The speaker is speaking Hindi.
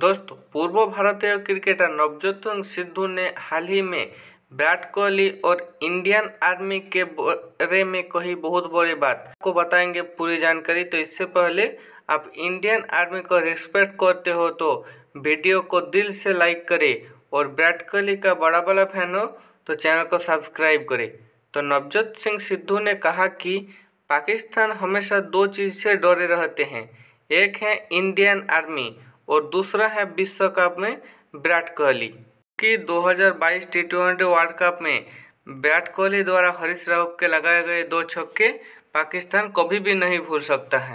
दोस्तों पूर्व भारतीय क्रिकेटर नवजोत सिंह सिद्धू ने हाल ही में विराट कोहली और इंडियन आर्मी के बारे में कही बहुत बड़ी बात आपको बताएंगे पूरी जानकारी तो इससे पहले आप इंडियन आर्मी को रिस्पेक्ट करते हो तो वीडियो को दिल से लाइक करें और विराट कोहली का बड़ा बड़ा फैन हो तो चैनल को सब्सक्राइब करें तो नवजोत सिंह सिद्धू ने कहा कि पाकिस्तान हमेशा दो चीज़ से डरे रहते हैं एक है इंडियन आर्मी और दूसरा है विश्व कप में विराट कोहली कि 2022 टी ट्वेंटी वर्ल्ड कप में विराट कोहली द्वारा हरीश राउत के लगाए गए दो छक्के पाकिस्तान कभी भी नहीं भूल सकता है